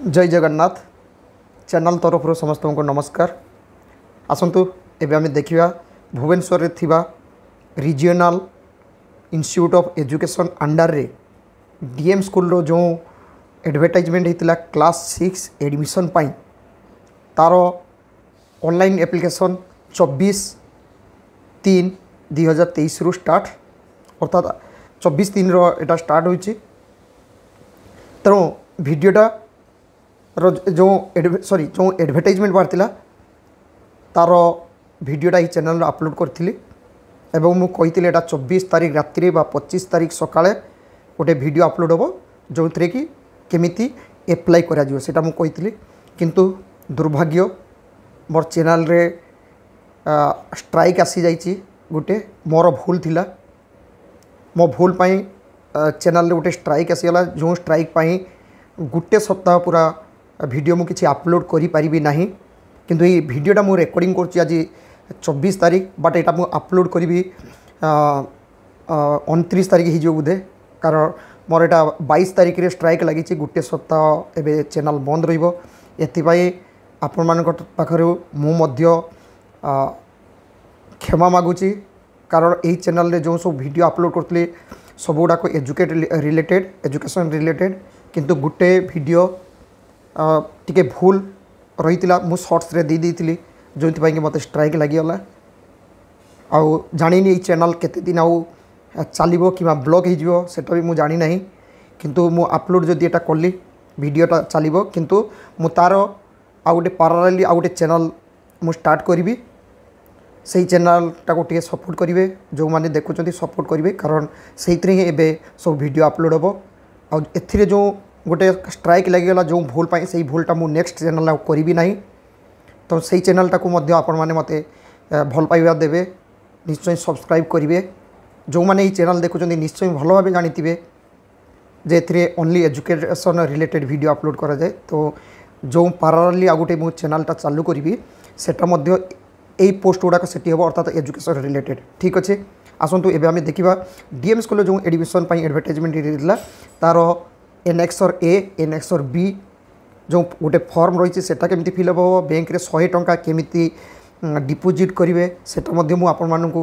জয় Jagannath channel ତରଫରୁ ସମସ୍ତଙ୍କୁ ନମସ୍କାର ଆସନ୍ତୁ ଏବେ ଆମେ ଦେଖିବା ଭୁବନେଶ୍ୱରରେ ଥିବା ରିଜିଓନାଲ ଇନଷ୍ଟିଚ୍ୟୁଟ୍ ଅଫ୍ ଏଜୁକେସନ୍ ଅଣ୍ଡରରେ ଡିଏମ୍ ସ୍କୁଲର ଯେଉଁ ଆଡ଼ଭର୍ଟାଇଜମେଣ୍ଟ ହେଇଥିଲା କ୍ଲାସ୍ ସିକ୍ସ ଏଡ଼ମିସନ୍ ପାଇଁ ତା'ର ଅନଲାଇନ୍ ଆପ୍ଲିକେସନ୍ ଚବିଶ ତିନ ଦୁଇ ହଜାର ତେଇଶରୁ ଷ୍ଟାର୍ଟ ଅର୍ଥାତ୍ ଚବିଶ ତିନିର ଏଇଟା ଷ୍ଟାର୍ଟ ହୋଇଛି ତେଣୁ ଭିଡ଼ିଓଟା जो सरी जो एडभर्टाइजमेंट बाहर था तार भिडटा ये चेल अपलोड करी एवं मुझे यहाँ चबीस तारीख रात पचिश तारीख सका गोटे भिड अपलोड हे जो थे कि केमी एप्लाय करा मुझे किंतु दुर्भाग्य मोर चेल स्ट्राइक आसी जाइए गोटे मोर भूल थिला मो भूल चेल रे गोटे स्ट्राइक आसीगला जो स्ट्राइक गोटे सप्ताह पूरा ভিডিও মু কিছু আপলোড করিপারি না কিন্তু এই ভিডিওটা মু রেকর্ডিং করছি আজ চব্বিশ তারিখ বাট এটা মু আপলোড করবি অনতিরিশ তারিখ হয়ে বোধে কারণ ମୋର ଏଇଟା ବାଇଶ ତାରିଖରେ ଷ୍ଟ୍ରାଇକ୍ ଲାଗିଛି ଗୋଟିଏ ସପ୍ତାହ ଏବେ ଚ୍ୟାନେଲ୍ ବନ୍ଦ ରହିବ ଏଥିପାଇଁ ଆପଣମାନଙ୍କ ପାଖରୁ ମୁଁ ମଧ୍ୟ କ୍ଷମା ମାଗୁଛି କାରଣ ଏହି ଚ୍ୟାନେଲ୍ରେ ଯେଉଁ ସବୁ ଭିଡ଼ିଓ ଅପଲୋଡ଼ କରୁଥିଲି ସବୁଗୁଡ଼ାକ ଏଜୁକେଟ୍ ରିଲେଟେଡ଼୍ ଏଜୁକେସନ୍ ରିଲେଟେଡ଼୍ କିନ୍ତୁ ଗୋଟେ ଭିଡ଼ିଓ টিকে ভুল ରହିଥିଲା ମୁଁ ସର୍ଟସ୍ରେ ଦେଇ ଦେଇଥିଲି ଯେଉଁଥିପାଇଁ କି ମୋତେ ଷ୍ଟ୍ରାଇକ୍ ଲାଗିଗଲା ଆଉ ଜାଣିନି ଏଇ ଚ୍ୟାନେଲ୍ କେତେ ଦିନ ଆଉ ଚାଲିବ କିମ୍ବା ବ୍ଲକ୍ ହେଇଯିବ ସେଟା ବି ମୁଁ ଜାଣିନାହିଁ କିନ୍ତୁ ମୁଁ ଅପଲୋଡ଼ ଯଦି ଏଇଟା କଲି ଭିଡ଼ିଓଟା ଚାଲିବ କିନ୍ତୁ ମୁଁ ତା'ର ଆଉ ଗୋଟେ ପାରାଲି ଆଉ ଗୋଟେ ଚ୍ୟାନେଲ୍ ମୁଁ ଷ୍ଟାର୍ଟ କରିବି ସେଇ ଚ୍ୟାନେଲ୍ଟାକୁ ଟିକେ ସପୋର୍ଟ କରିବେ ଯେଉଁମାନେ ଦେଖୁଛନ୍ତି ସପୋର୍ଟ କରିବେ କାରଣ ସେଇଥିରେ ହିଁ ଏବେ ସବୁ ଭିଡ଼ିଓ ଅପଲୋଡ଼ ହେବ ଆଉ ଏଥିରେ ଯେଉଁ গোটে স্ট্রাইক লাগিগলা যে ভুল পাই সেই ভুলটা মু নেক্সট চ্যানেল আউ করিবি নাই তো সেই চ্যানেলটাকে মধ্যে আপন মানে মতে ভাল পাইবা দেবে নিশ্চয় সবসক্রাইব করিবে ଯେଉଁମାନେ ଏହି ଚ୍ୟାନେଲ୍ ଦେଖୁଛନ୍ତି ନିଶ୍ଚୟ ଭଲ ଭାବେ ଜାଣିଥିବେ ଯେ ଏଥିରେ only education related video upload କରାଯାଏ ତ ଯେଉଁ ପାରାଲି ଆଉ ଗୋଟେ ମୁଁ ଚ୍ୟାନେଲ୍ଟା ଚାଲୁ କରିବି ସେଟା ମଧ୍ୟ ଏଇ ପୋଷ୍ଟ ଗୁଡ଼ାକ ସେଠି ହେବ ଅର୍ଥାତ୍ ଏଜୁକେସନ୍ ରିଲେଟେଡ଼୍ ଠିକ୍ ଅଛି ଆସନ୍ତୁ ଏବେ ଆମେ ଦେଖିବା ଡିଏମ୍ ସ୍କୁଲ୍ରେ ଯେଉଁ ଏଡ଼ମିସନ୍ ପାଇଁ ଆଡ଼ଭର୍ଟାଇଜମେଣ୍ଟ ହେଇଥିଲା ତା'ର এন এক্সর ଏ ଏନ୍ ଏକ୍ସର ବି ଯେଉଁ ଗୋଟେ ଫର୍ମ ରହିଛି ସେଟା କେମିତି ଫିଲ୍ଅପ୍ ହେବ ବ୍ୟାଙ୍କରେ ଶହେ ଟଙ୍କା କେମିତି ଡିପୋଜିଟ୍ କରିବେ ସେଟା ମଧ୍ୟ ମୁଁ ଆପଣମାନଙ୍କୁ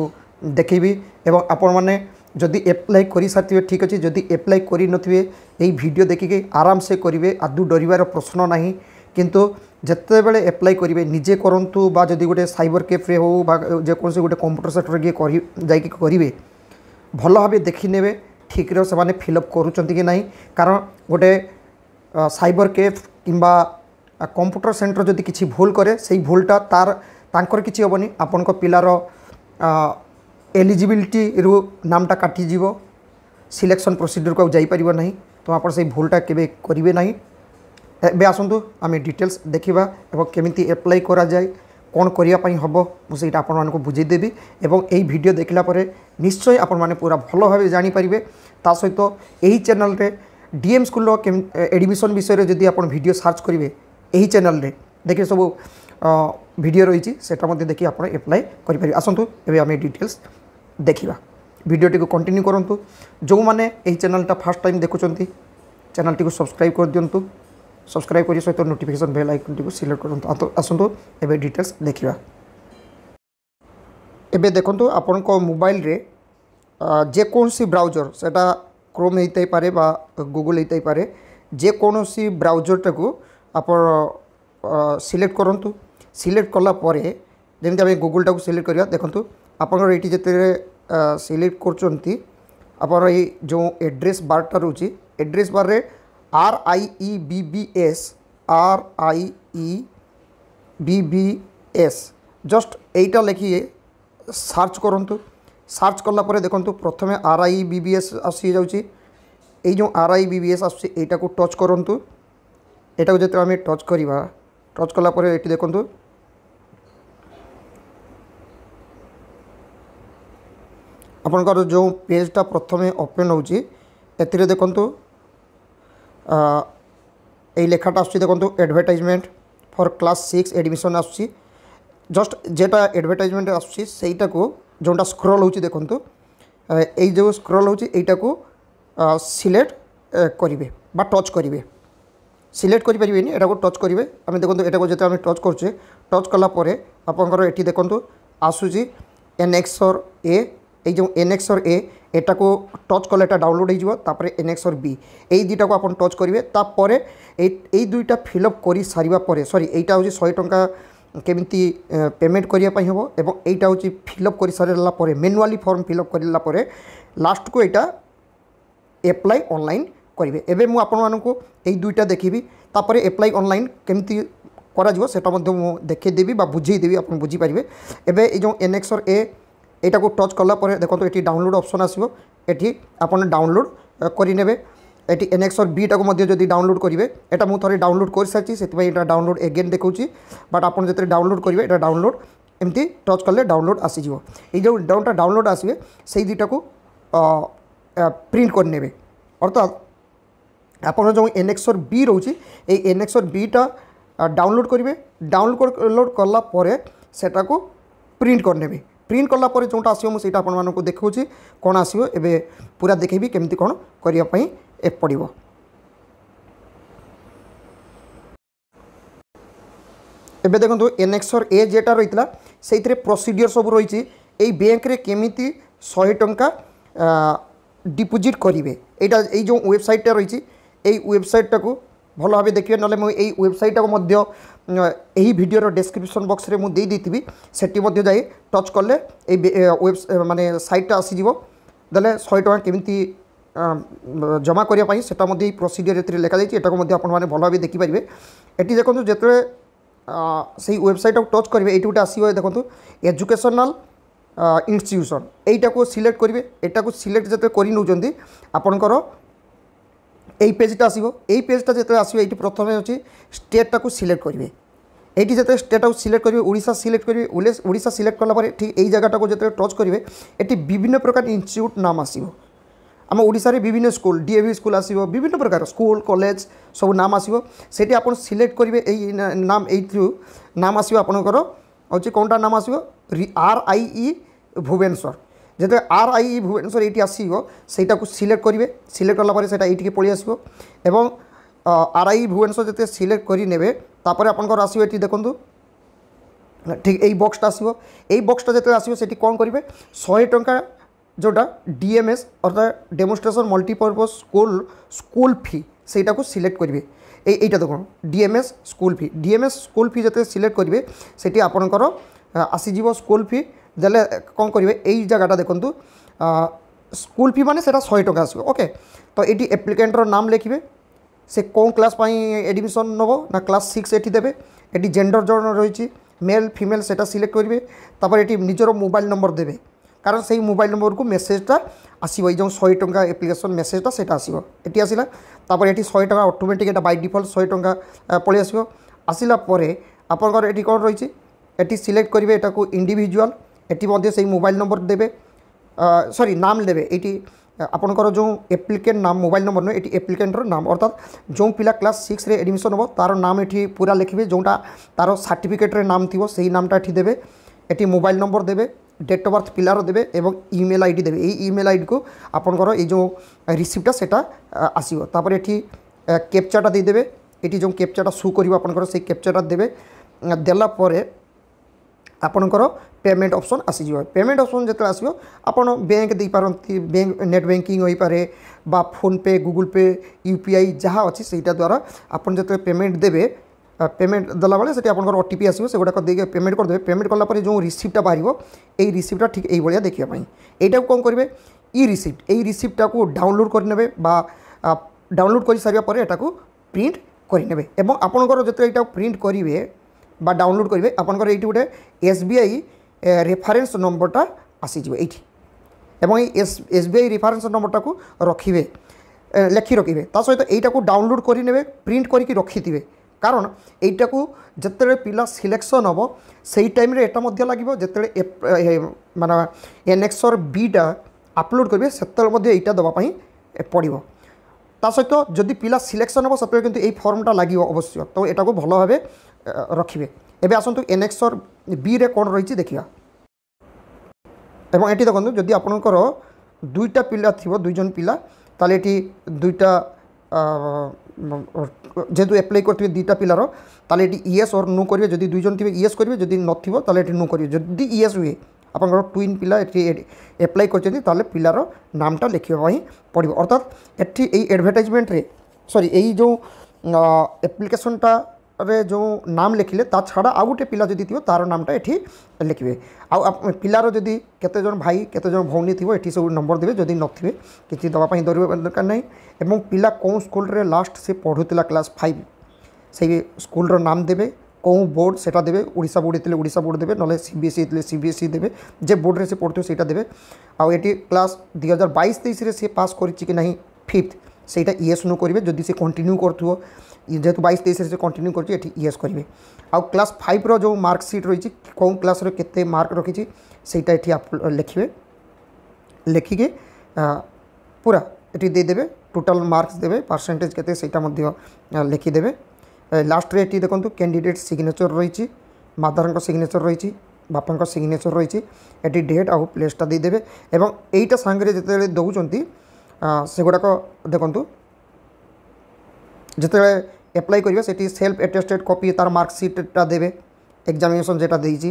ଦେଖେଇବି ଏବଂ ଆପଣମାନେ ଯଦି ଆପ୍ଲାଏ କରିସାରିଥିବେ ଠିକ୍ ଅଛି ଯଦି ଆପ୍ଲାଏ କରିନଥିବେ ଏଇ ଭିଡ଼ିଓ ଦେଖିକି ଆରାମସେ କରିବେ ଆଦୌ ଡରିବାର ପ୍ରଶ୍ନ ନାହିଁ କିନ୍ତୁ ଯେତେବେଳେ ଆପ୍ଲାଏ କରିବେ ନିଜେ କରନ୍ତୁ ବା ଯଦି ଗୋଟେ ସାଇବର କେଫ୍ରେ ହେଉ ବା ଯେକୌଣସି ଗୋଟେ କମ୍ପ୍ୟୁଟର ସେକ୍ଟରରେ କିଏ କରି ଯାଇକି କରିବେ ଭଲ ଭାବେ ଦେଖିନେବେ ଠିକ୍ରେ ସେମାନେ ଫିଲ୍ଅପ୍ କରୁଛନ୍ତି କି ନାହିଁ କାରଣ ଗୋଟେ ସାଇବର କେଫ୍ କିମ୍ବା କମ୍ପ୍ୟୁଟର ସେଣ୍ଟର ଯଦି କିଛି ଭୁଲ କରେ ସେଇ ଭୁଲଟା ତାର ତାଙ୍କର କିଛି ହେବନି ଆପଣଙ୍କ ପିଲାର ଏଲିଜିବିଲିଟିରୁ ନାମଟା କାଟିଯିବ ସିଲେକ୍ସନ୍ ପ୍ରୋସିଡ଼ିଓରକୁ ଆଉ ଯାଇପାରିବ ନାହିଁ ତ ଆପଣ ସେଇ ଭୁଲଟା କେବେ କରିବେ ନାହିଁ ଏବେ ଆସନ୍ତୁ ଆମେ ଡିଟେଲ୍ସ ଦେଖିବା ଏବଂ କେମିତି ଆପ୍ଲାଏ କରାଯାଏ କ'ଣ କରିବା ପାଇଁ ହେବ ମୁଁ ସେଇଟା ଆପଣମାନଙ୍କୁ ବୁଝେଇଦେବି ଏବଂ ଏହି ଭିଡ଼ିଓ ଦେଖିଲା ପରେ ନିଶ୍ଚୟ ଆପଣମାନେ ପୁରା ଭଲ ଭାବେ ଜାଣିପାରିବେ ତା ସହିତ ଏହି ଚ୍ୟାନେଲରେ ডিএম স্কুলর এডমিশন বিষয়ে যদি আপনার ভিডিও সার্চ করবে এই চ্যানেলে দেখে সব ভিডিও রয়েছে সেটা মধ্যে দেখি আপনার এপ্লাই করে পারে আসন্তু এবে আমি ডিটেলস দেখিবা ভিডিওটি কন্টিনিউ করতু যে এই চ্যানেলটা ফার্স্ট টাইম দেখুছেন চ্যানেলটি সবসক্রাইব করে দিও সবসক্রাইব করি সহ নোটিফিকেসন বেল আইকনটি সিলেক্ট করতু আসন্তু এবে ডিটেলস দেখিবা এবে দেখন্তু আপনক মোবাইলরে যেকোনসি ব্রাউজর সেটা ক্রোম হইতাই পারে বা গুগল হইতাই পারে যেকোনসি ব্রাউজরটাকু আপন সিলেক্ট করন্তু সিলেক্ট কলা পরে যেমনি আমি গুগলটাকু সিলেক্ট করিবা দেখন্তু আপনার এইটি যেতে সিলেক্ট করছেন আপনার এই যে এড্রেস বারটা রয়েছে এড্রেস বারে R I E BBS R I E BBS just ଏଇଟା ଲେଖି ସର୍ଚ୍ଚ କରନ୍ତୁ ସର୍ଚ୍ଚ କଲା ପରେ ଦେଖନ୍ତୁ ପ୍ରଥମେ R I B B S ଆସିଯାଉଛି ଏଇ ଯେଉଁ R I B B S ଆସୁଛି ଏଇଟାକୁ ଟଚ୍ କରନ୍ତୁ ଏଇଟାକୁ ଯେତେବେଳେ ଆମେ ଟଚ୍ କରିବା ଟଚ୍ କଲା ପରେ ଏଠି ଦେଖନ୍ତୁ ଆପଣଙ୍କର ଯେଉଁ ପେଜ୍ଟା ପ୍ରଥମେ ଓପେନ୍ ହେଉଛି ଏଥିରେ ଦେଖନ୍ତୁ এই লেখাটা আসছে দেখুন advertisement for class six admission আসছি জস্ট যেটা আডভার্টাইজমেন্ট আসছি সেইটাকে ଯେଉଁଟା ସ୍କ୍ରୋଲ୍ ହେଉଛି ଦେଖନ୍ତୁ ଏଇ ଯେଉଁ ସ୍କ୍ରୋଲ୍ ହେଉଛି ଏଇଟାକୁ ସିଲେକ୍ଟ କରିବେ ବା ଟଚ୍ କରିବେ ସିଲେକ୍ଟ କରିପାରିବେନି ଏଟାକୁ ଟଚ୍ କରିବେ ଆମେ ଦେଖନ୍ତୁ ଏଟାକୁ ଯେତେ ଆମେ ଟଚ୍ କରୁଛେ ଟଚ୍ କଲା ପରେ ଆପଣଙ୍କର ଏଠି ଦେଖନ୍ତୁ ଆସୁଛି ଏନ୍ଏକ୍ସର୍ ଏ ଏଇ ଯେଉଁ ଏନ୍ଏକ୍ସର୍ ଏ ଏଟାକୁ ଟଚ୍ କଲେ ଏଟା ଡାଉନଲୋଡ଼ ହେଇଯିବ ତାପରେ ଏନ୍ଏକ୍ସର୍ ବି ଏଇ ଦୁଇଟାକୁ ଆପଣ ଟଚ୍ କରିବେ ତାପରେ ଏଇ ଏଇ ଦୁଇଟା ଫିଲ୍ଅପ୍ କରିସାରିବା ପରେ ସରି ଏଇଟା ହେଉଛି ଶହେ ଟଙ୍କା କେମିତି ପେମେଣ୍ଟ କରିବା ପାଇଁ ହେବ ଏବଂ ଏଇଟା ହେଉଛି ଫିଲ୍ଅପ୍ କରିସାରିଲା ପରେ ମ୍ୟାନୁଆଲି ଫର୍ମ ଫିଲ୍ଅପ୍ କରିଲା ପରେ ଲାଷ୍ଟକୁ ଏଇଟା ଆପ୍ଲାଏ ଅନଲାଇନ୍ କରିବେ ଏବେ ମୁଁ ଆପଣମାନଙ୍କୁ ଏଇ ଦୁଇଟା ଦେଖିବି ତାପରେ ଆପ୍ଲାଏ ଅନଲାଇନ୍ କେମିତି କରାଯିବ ସେଟା ମଧ୍ୟ ମୁଁ ଦେଖାଇଦେବି ବା ବୁଝାଇଦେବି ଆପଣ ବୁଝିପାରିବେ ଏବେ ଏଇ ଯେଉଁ ଏନ୍ଏକ୍ସର୍ ଏ এইটাকে টচ কলাপরে দেখুন এটি ডাউনলোড অপসন আসব এটি আপনার ডাউনলোড করে নেবে এটি এনএক্সর বিটাকে মধ্যে যদি ডাউনলোড করবে এটা মু থরে ডাউনলোড করে সারিছি সেপাই এটা ডাউনলোড এগেন দেখছি বাট আপনার যেতে ডাউনলোড করবে এটা ডাউনলোড এমতি টচ কলে ডাউনলোড আসিযোগ এই যে ডাউনটা ডাউনলোড আসবে সেই দুইটাকে প্রিন্ট করে নেবে অর্থাৎ আপনার যে এনএক্সর বি রয়েছে এই এনএক্সর বিটা ডাউনলোড করবে ডাউনলোড কলা পরে সেটাকে প্রিন্ট করে নেবে প্রিন্ট কলা পরে যেটা আসবে মু সেইটা আপনার দেখাচ্ছি কোণ আসবে এবে পুরা দেখেবি কেমি কোণ করা পড়ব এবে দেখুন এনএক্সর এ যেটা রয়েছে সেইথে প্রসিডিওর সব রয়েছে এই ব্যাঙ্করে কেমিতি শহে টঙ্কা ডিপোজিট করবে এইটা এই যে ওয়েবসাইটটা রয়েছে এই ওয়েবসাইটটাকে ଭଲ ଭାବେ ଦେଖିବେ ନହେଲେ ମୁଁ ଏଇ ୱେବସାଇଟ୍ଟାକୁ ମଧ୍ୟ ଏହି ଭିଡ଼ିଓର ଡେସ୍କ୍ରିପସନ୍ ବକ୍ସରେ ମୁଁ ଦେଇଦେଇଥିବି ସେଠି ମଧ୍ୟ ଯାଇ ଟଚ୍ କଲେ ଏଇ ୱେବ୍ ମାନେ ସାଇଟ୍ଟା ଆସିଯିବ ଦେଲେ ଶହେ ଟଙ୍କା କେମିତି ଜମା କରିବା ପାଇଁ ସେଟା ମଧ୍ୟ ଏଇ ପ୍ରୋସିଡ଼ିଓର ଏଥିରେ ଲେଖାଯାଇଛି ଏଟାକୁ ମଧ୍ୟ ଆପଣମାନେ ଭଲ ଭାବେ ଦେଖିପାରିବେ ଏଠି ଦେଖନ୍ତୁ ଯେତେବେଳେ ସେଇ ୱେବସାଇଟ୍ଟାକୁ ଟଚ୍ କରିବେ ଏଇଠି ଗୋଟେ ଆସିବ ଦେଖନ୍ତୁ ଏଜୁକେସନାଲ୍ ইনস্টিটিউশন এইটাকে সিলেক্ট করবে এটাকে সিলেক্ট যেতে করে নেওয়া আপনার এই পেজটা ଆସିବ এই পেজটা যেতে আসবে এইটি প্রথমে হচ্ছে ଷ୍ଟେଟ୍ଟାକୁ সিলেক্ট করবে এইটি যেতে স্টেটটা সিলেক্ট করবে উড়িষ্যা সিলেক্ট করবে উড়িষ্যা সিলেক্ট কলা পরে ঠিক এই জায়গাটাকে যেতে টচ করবে এটি বিভিন্ন প্রকার ইনস্টিটিউট নাম আসব আমার ওড়িশার বিভিন্ন স্কুল ডিএভি স্কুল আসব বিভিন্ন প্রকার স্কুল কলেজ সব নাম আসব সেটি আপনার সিলেক্ট করবে এই নাম এই থ্রু নাম আসব আপনার হচ্ছে কোনটা নাম আসব আর আই ই ভুবনেশ্বর যেতে আর আই ভুবনেশ্বর এইটি আসব সেইটা সিলেক্ট করবে সিলেক্ট কলাপরে সেটা এইটিকে e পড়ে আসব এবং আর আই ভুবনেশ্বর যেতে সিলেক্ট করে নেবে তাপরে আপনার আসবে এটি দেখুন ঠিক এই বক্সটা আসব এই বক্সটা যেতে আসবে সেটি কম করবে শহে টঙ্কা যেটা ডিএমএস অর্থাৎ ডেমোস্ট্রেসন মল্টিপর্পজ স্কুল স্কুল ফি সেইটাকে সিলেক্ট করবে এই এইটা দেখুন DMS school fee DMS school fee যেতে সিলেক্ট করবে সেটি আপনার আসিযোগ স্কুল ফি ଦେଲେ କ'ଣ କରିବେ ଏଇ ଜାଗାଟା ଦେଖନ୍ତୁ ସ୍କୁଲ ଫି ମାନେ ସେଇଟା ଶହେ ଟଙ୍କା ଆସିବ ଓକେ ତ ଏଠି ଆପ୍ଲିକାଣ୍ଟର ନାମ ଲେଖିବେ ସେ କେଉଁ କ୍ଲାସ୍ ପାଇଁ ଆଡ଼ମିସନ୍ ନେବ ନା କ୍ଲାସ୍ ସିକ୍ସ ଏଠି ଦେବେ ଏଠି ଜେଣ୍ଡର ଜଣ ରହିଛି মেল ফিমেল সেটা সিলেক্ট করবে তারপর এটি নিজের মোবাইল নম্বর দেবে কারণ সেই মোবাইল নম্বরকু মেসেজটা আসব এই যে শহে টঙ্কা আপ্লিকেসন মেসেজটা সেটা আসব এটি আসলা তারপরে এটি শহে টাকা অটোমেটিক এটা বাই ডিফল্ট শহে টঙ্কা পড়ে আসব আসলা পরে আপনার এটি কম রয়েছে এটি সিলেক্ট করবে এটা ইন্ডিভিজুয়াল এটি মধ্যে সেই মোবাইল নম্বর দেবে সরি নাম দেবে এটি আপনার যে এপ্লিকেট নাম মোবাইল নম্বর নয় এটি এপ্লিকেটর নাম অর্থাৎ যে পিলা ক্লাস সিক্সে এডমিশন হব তার নাম এটি পুরা লিখবে যেটা তার সার্টিফিকেটের নাম থাকবে সেই নামটা এটি দেবে এটি মোবাইল নম্বর দেবে ডেট অফ বার্থ পিলার দেবে এবং ইমেল আইডি দেবে এই ইমেল আইডি আপনার এই যে রিসিপ্টটা সেটা আসব তারপরে এটি ক্যাপচাটা দিয়ে দেবে এটি যে ক্যাপচাটা শু করব আপনার সেই ক্যাপচাটা দেবে দেওয়ার পরে ଆପଣଙ୍କର পেমেন্ট অপশন আসিযোগ পেমেন্ট অপশন যেত আসবে আপনার ব্যাঙ্ক দিপারতি ব্যাঙ্ক নেট ব্যাঙ্কিং হইপারে বা ফোনপে গুগল পে ইউপিআই যা অছি সেইটা দ্বারা আপনার যেত পেমেন্ট দেবে পেমেন্ট দেলাবেলে সেটি আপনার ওটিপি আসবে সেগুলো দিয়ে পেমেন্ট করদেবে পেমেন্ট কলাপরে যে রিসিপ্টটা বাহার এই রিসিপ্টটা ঠিক এইভাবে দেখা এইটা কম করবে ই রিসিপ্ট এই রিসিপ্টটা ডাউনলোড করে নেবে বা ডাউনলোড করে সারা পরে এটা প্রিন্ট করে নেবে এবং আপনার যেত এটা প্রিন্ট করবে বা ଡାଉନଲୋଡ଼୍ କରିବେ ଆପଣଙ୍କର ଏଇଠି ଗୋଟେ ଏସ୍ ବି ଆଇ ରେଫରେନ୍ସ ନମ୍ବରଟା ଆସିଯିବ ଏଇଠି ଏବଂ ଏଇ S S B I reference ନମ୍ବରଟାକୁ ରଖିବେ ଲେଖି ରଖିବେ ତା ସହିତ ଏଇଟାକୁ ଡାଉନଲୋଡ଼୍ କରିନେବେ ପ୍ରିଣ୍ଟ କରିକି ରଖିଥିବେ କାରଣ ଏଇଟାକୁ ଯେତେବେଳେ ପିଲା ସିଲେକ୍ସନ୍ ହେବ ସେଇ ଟାଇମ୍ରେ ଏଇଟା ମଧ୍ୟ ଲାଗିବ ଯେତେବେଳେ ମାନେ ଏନ୍ଏକ୍ସର୍ ବିଟା ଅପଲୋଡ଼୍ କରିବେ ସେତେବେଳେ ମଧ୍ୟ ଏଇଟା ଦେବା ପାଇଁ ପଡ଼ିବ ତା ସହିତ ଯଦି ପିଲା ସିଲେକ୍ସନ୍ ହେବ ସେତେବେଳେ କିନ୍ତୁ ଏଇ ଫର୍ମଟା ଲାଗିବ ଅବଶ୍ୟ ତ ଏଇଟାକୁ ଭଲ ଭାବେ ରଖିବେ ଏବେ ଆସନ୍ତୁ ଏନ୍ଏକ୍ସର ବିରେ କ'ଣ ରହିଛି ଦେଖିବା ଏବଂ ଏଠି ଦେଖନ୍ତୁ ଯଦି ଆପଣଙ୍କର ଦୁଇଟା ପିଲା ଥିବ ଦୁଇଜଣ ପିଲା ତାହେଲେ ଏଠି ଦୁଇଟା যেহেতু অ্যাপ্লাই করবে দুইটা পিলার তাহলে এটি ইয়েস ওর নো করবে যদি দুইজন থাকবে ইয়েস করবে যদি নথিব তাহলে এটি নো করবে যদি ইয়েস হুয়ে আপনার টুইন পিলা এটি অ্যাপ্লাই করছেন তাহলে পিলার নামটা লেখা পড়ব অর্থাৎ এটি এই আডভার্টাইজমেন্টরে সরি এই যে অ্যাপ্লিকেশনটা ରେ ଯେଉଁ ନାମ ଲେଖିଲେ ତା ଛଡ଼ା ଆଉ ଗୋଟେ ପିଲା ଯଦି ଥିବ ତା'ର ନାମଟା ଏଠି ଲେଖିବେ ଆଉ ପିଲାର ଯଦି କେତେଜଣ ଭାଇ କେତେଜଣ ଭଉଣୀ ଥିବ ଏଠି ସବୁ ନମ୍ବର ଦେବେ ଯଦି ନଥିବେ କିଛି ଦେବା ପାଇଁ ଦରକାର ନାହିଁ ଏବଂ ପିଲା କେଉଁ ସ୍କୁଲରେ ଲାଷ୍ଟ ସେ ପଢ଼ୁଥିଲା କ୍ଲାସ୍ ଫାଇଭ୍ ସେଇ ସ୍କୁଲର ନାମ ଦେବେ କେଉଁ ବୋର୍ଡ଼ ସେଇଟା ଦେବେ ଓଡ଼ିଶା ବୋର୍ଡ଼ ହେଇଥିଲେ ଓଡ଼ିଶା ବୋର୍ଡ଼ ଦେବେ ନହେଲେ ସି ବି ଏସ୍ ସି ହେଇଥିଲେ ସି ବି ଏସ୍ ସି ଦେବେ ଯେ ବୋର୍ଡ଼ରେ ସେ ପଢ଼ୁଥିବେ ସେଇଟା ଦେବେ ଆଉ ଏଠି କ୍ଲାସ୍ ଦୁଇ ହଜାର ବାଇଶ ତେଇଶରେ ସେ ପାସ୍ କରିଛି କି ନାହିଁ ଫିଫ୍ଥ ସେଇଟା ଇଏସ୍ ନୁ କରିବେ ଯଦି ସେ କଣ୍ଟିନ୍ୟୁ କରୁଥିବ যেহেতু বাইশ তেইশে সে কন্টিনিউ করছি এটি ইয়েস করবে আউ ক্লাস ফাইভর যে মার্কসিট রয়েছে কেউ ক্লাসর কেতে মার্ক রকিছি সেইটা এটি লেখবে লেখিকি পুরা এটি দিয়ে দেবে টোটাল মার্কস দেবে পার্সেন্টেজ কেতে সেইটা মধ্যে লেখিদেবে লাস্টরে এটি দেখুন ক্যান্ডিডেট সিগনেচর রয়েছে মাদারঙ্ক সিগনেচর রয়েছে বাপাঙ্ক সিগনেচর রয়েছে এটি ডেট আউ প্লেসটা দিয়েদেবে এবং এইটা সাংরে যেতবে দৌঁচ সেগুড়াক দেখুন যেতবে অ্যাপ্লাই করবে সেটি সেলফ অ্যাটেস্টেড কপি তার মার্কশিটটা দেবে এক্সামিনেশন যেটা দিয়েছি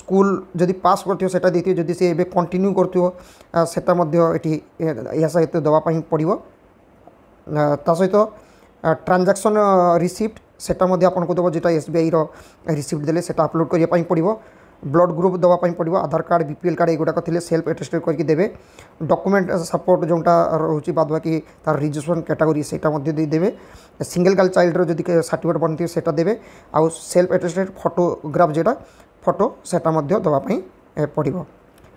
স্কুল যদি পাস করতে সেটা দিতে যদি সে এবে কন্টিনিউ করতে সেটা মধ্যে এটি ইয়া সহিত দেওয়া পড়ব তা সহিত ট্রানজাকশন রিসিপ্ট সেটা মধ্যে আপনার দেব যেটা এসবিআইর রিসিপ্ট দেলে সেটা আপলোড করা পড়ব ବ୍ଲଡ଼ ଗ୍ରୁପ୍ ଦେବା ପାଇଁ ପଡ଼ିବ Aadhaar card B P L card ଏଗୁଡ଼ାକ ଥିଲେ ସେଲ୍ଫ ଆଟେଷ୍ଟେଡ଼ କରିକି ଦେବେ ଡକୁମେଣ୍ଟ ସପୋର୍ଟ ଯେଉଁଟା ରହୁଛି ବାଦ ବାକି ତା'ର ରିଜର୍ଭେସନ୍ କାଟାଗୋରୀ ସେଇଟା ମଧ୍ୟ ଦେଇଦେବେ ସିଙ୍ଗଲ୍ ଗାର୍ଲ ଚାଇଲ୍ଡର ଯଦି ସାର୍ଟିଫିକେଟ୍ ବନିଥିବେ ସେଇଟା ଦେବେ ଆଉ ସେଲ୍ଫ ଆଟେଷ୍ଟେଡ଼ ଫଟୋଗ୍ରାଫ୍ ଯେଉଁଟା ଫଟୋ ସେଇଟା ମଧ୍ୟ ଦେବା ପାଇଁ ପଡ଼ିବ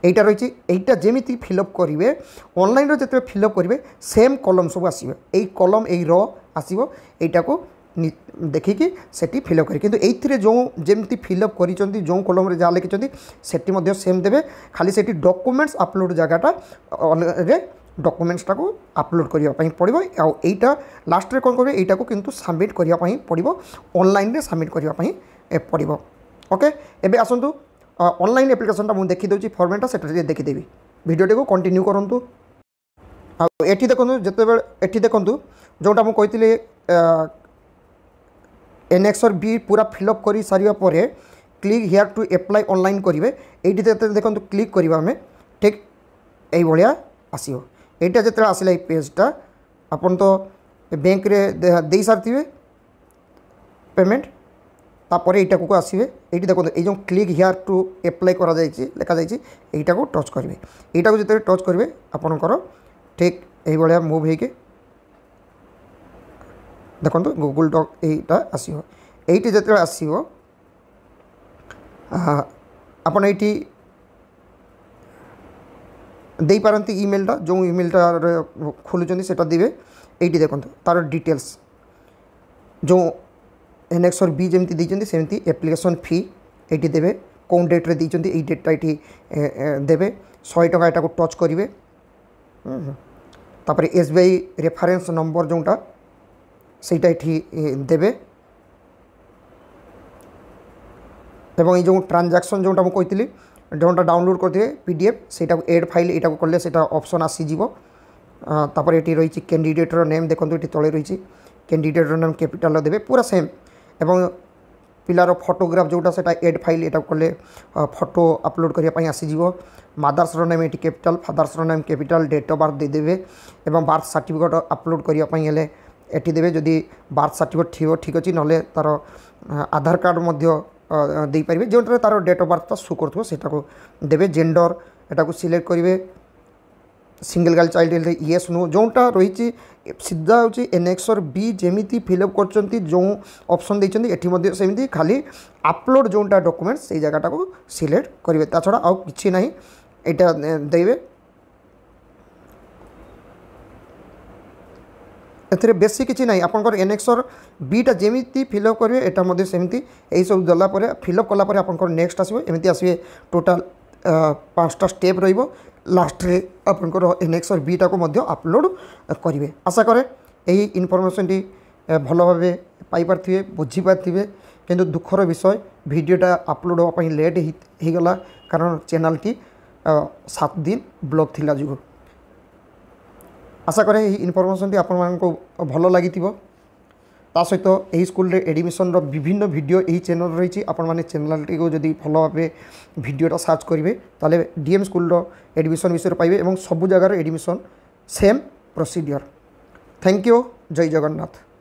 এইটা রয়েছে এইটা যেমিতি ফিল আপ করবে অনলাইনর যেত ফিল আপ করবে সেম কলম সব আসবে এই কলম এই র আসব এইটাকে ଦେଖିକି ସେଠି ଫିଲ୍ଅପ୍ କରିବେ କିନ୍ତୁ ଏଇଥିରେ ଯେଉଁ ଯେମିତି ଫିଲ୍ଅପ୍ କରିଛନ୍ତି ଯେଉଁ କଲମରେ ଯାହା ଲେଖିଛନ୍ତି ସେଠି ମଧ୍ୟ ସେମ୍ ଦେବେ ଖାଲି ସେଠି ଡକୁମେଣ୍ଟସ୍ ଅପଲୋଡ଼ ଜାଗାଟା ରେ ডকুমেন্টসটাকে আপলোড করা পড়ব আইটা লাস্টে কম করবে এইটাকে কিন্তু সাবমিট করা পড়ব অনলাইনে সাবমিট করা পড়ব ওকে এবে আসন্তু অনলাইন আপ্লিকেশনটা মু দেখি দেছি ফর্মেটটা সেটা দেখিদেবি ভিডিওটি কন্টিনিউ করতু এটি দেখুন যেতবে এটি দেখুন যেটা মুলি এনএক্সর বি পুরা ফিল অপ করে সারা পরে click here to apply online করবে এইটি দেখুন ক্লিক করা আমি ঠিক এইভাবে আসব এইটা যেত আসলে এই পেজটা আপন তো ব্যাঙ্করে দিয়ে সারি পেমেন্ট তাপরে এইটাকু আসবে এইটি দেখুন এই যে ক্লিক হিয়ার টু এপ্লাই করা যাই লেখা যাই এইটাকু টচ করবে এইটাকু যেত টচ করবে আপনার ঠিক এইভাবে মুভ হয়ে ଦେଖନ୍ତୁ ଗୁଗୁଲ୍ ଡକ୍ ଏଇଟା ଆସିବ ଏଇଠି ଯେତେବେଳେ ଆସିବ ଆପଣ ଏଇଠି ଦେଇପାରନ୍ତି ଇମେଲ୍ଟା ଯେଉଁ ଇମେଲ୍ଟାରେ ଖୋଲୁଛନ୍ତି ସେଇଟା ଦେବେ ଏଇଠି ଦେଖନ୍ତୁ ତା'ର ଡିଟେଲ୍ସ ଯେଉଁ ଏନ୍ଏକ୍ସର ବି ଯେମିତି ଦେଇଛନ୍ତି ସେମିତି ଆପ୍ଲିକେସନ୍ ଫି ଏଇଠି ଦେବେ କେଉଁ ଡେଟ୍ରେ ଦେଇଛନ୍ତି ଏଇ ଡେଟ୍ଟା ଏଇଠି ଦେବେ ଶହେ ଟଙ୍କା ଏଟାକୁ ଟଚ୍ କରିବେ ତାପରେ S B I reference number ଯେଉଁଟା ସେଇଟା ଏଠି দেবে এবং এই যে ট্রানজাকশন যেটা আমি কইলি যেটা ডাউনলোড করতে পিডিএফ সেইটা এড ফাইল এটা করলে সেটা অপসন আসিযোগ তাপরে এটি রয়েছে ক্যান্ডিডেটর নেম দেখুন এটি তলে রয়েছে ক্যান্ডিডেটর নেম ক্যাপিটাল দেবে পুরা সেম এবং পিলার ফটোগ্রাফ যেটা সেটা এড ফাইল এটা করলে ফটো আপলোড করা আসিযোগ মাদার্সর নেম এটি ক্যাপিটাল ফাদার্সর name capital date of birth দিয়ে দেবে এবং বার্থ সার্টিফিকেট আপলোড করা হলে এটি দেবে যদি বার্থ সার্টিফিকেট থিব ঠিক আছে নহলে তার আধার কার্ড মধ্যে ଦେଇପାରିବେ ଯେଉଁଠାରେ ତା'ର ଡେଟ୍ ଅଫ୍ ବାର୍ଥଟା ସୋ କରୁଥିବ ସେଇଟାକୁ ଦେବେ ଜେଣ୍ଡର ଏଟାକୁ ସିଲେକ୍ଟ କରିବେ ସିଙ୍ଗଲ୍ ଗାର୍ଲ ଚାଇଲ୍ଡ ହେଲେ ୟେସ୍ ନୋ ଯେଉଁଟା ରହିଛି ସିଧା ହେଉଛି ଏନ୍ଏକ୍ସର ବି ଯେମିତି ଫିଲ୍ଅପ୍ କରିଛନ୍ତି ଯେଉଁ ଅପସନ୍ ଦେଇଛନ୍ତି ଏଠି ମଧ୍ୟ ସେମିତି ଖାଲି ଅପଲୋଡ଼ ଯେଉଁଟା ଡକୁମେଣ୍ଟ ସେଇ ଜାଗାଟାକୁ ସିଲେକ୍ଟ କରିବେ ତା ଛଡ଼ା ଆଉ କିଛି ନାହିଁ ଏଇଟା ଦେବେ ଏଥିରେ ବେଶୀ କିଛି ନାହିଁ ଆପଣଙ୍କର ଏନ୍ଏକ୍ସର ବିଟା ଯେମିତି ଫିଲ୍ଅପ୍ କରିବେ ଏଇଟା ମଧ୍ୟ ସେମିତି ଏହିସବୁ ଦେଲା ପରେ ଫିଲ୍ଅପ୍ କଲା ପରେ ଆପଣଙ୍କର ନେକ୍ସଟ ଆସିବ ଏମିତି ଆସିବେ ଟୋଟାଲ ପାଞ୍ଚଟା ଷ୍ଟେପ୍ ରହିବ ଲାଷ୍ଟରେ ଆପଣଙ୍କର ଏନ୍ଏକ୍ସର ବିଟାକୁ ମଧ୍ୟ ଅପଲୋଡ଼ କରିବେ ଆଶା କରେ ଏହି ଇନଫର୍ମେସନଟି ଭଲ ଭାବେ ପାଇପାରିଥିବେ ବୁଝିପାରିଥିବେ କିନ୍ତୁ ଦୁଃଖର ବିଷୟ ଭିଡ଼ିଓଟା ଅପଲୋଡ଼ ହେବା ପାଇଁ ଲେଟ୍ ହୋଇଗଲା କାରଣ ଚ୍ୟାନେଲଟି ସାତ ଦିନ ବ୍ଲକ୍ ଥିଲା ଯୋଗୁଁ আশা করে এই ইনফরমেশনটি আপনার ভাল লাগিথিব তা সহিত এই স্কুলের এডমিশনর বিভিন্ন ভিডিও এই চ্যানেল রয়েছে আপনার চ্যানেলটি যদি ভালো ভাবে ভিডিওটা সার্চ করবে তাহলে ডিএম স্কুলর এডমিশন বিষয়ে পাইবে এবং সবু জায়গার admission same procedure thank you জয় জগন্নাথ